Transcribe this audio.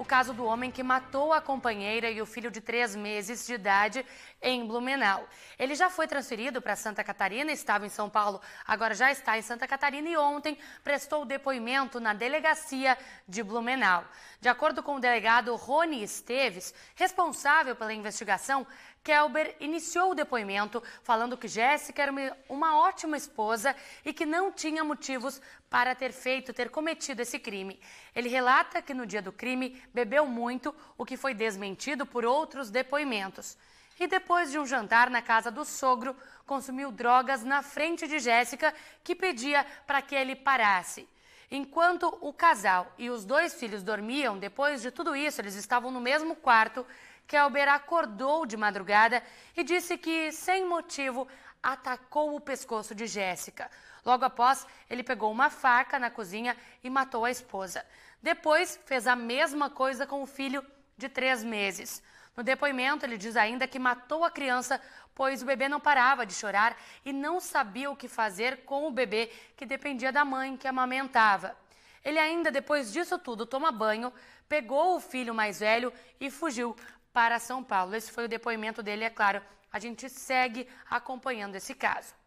o caso do homem que matou a companheira e o filho de três meses de idade em Blumenau. Ele já foi transferido para Santa Catarina, estava em São Paulo, agora já está em Santa Catarina e ontem prestou depoimento na delegacia de Blumenau. De acordo com o delegado Rony Esteves, responsável pela investigação, Kelber iniciou o depoimento falando que Jéssica era uma ótima esposa e que não tinha motivos para ter feito, ter cometido esse crime. Ele relata que no dia do crime bebeu muito, o que foi desmentido por outros depoimentos. E depois de um jantar na casa do sogro, consumiu drogas na frente de Jéssica, que pedia para que ele parasse. Enquanto o casal e os dois filhos dormiam, depois de tudo isso, eles estavam no mesmo quarto. Kelber acordou de madrugada e disse que, sem motivo, atacou o pescoço de Jéssica. Logo após, ele pegou uma faca na cozinha e matou a esposa. Depois, fez a mesma coisa com o filho de três meses. No depoimento, ele diz ainda que matou a criança, pois o bebê não parava de chorar e não sabia o que fazer com o bebê que dependia da mãe que amamentava. Ele ainda, depois disso tudo, toma banho, pegou o filho mais velho e fugiu para São Paulo. Esse foi o depoimento dele, é claro. A gente segue acompanhando esse caso.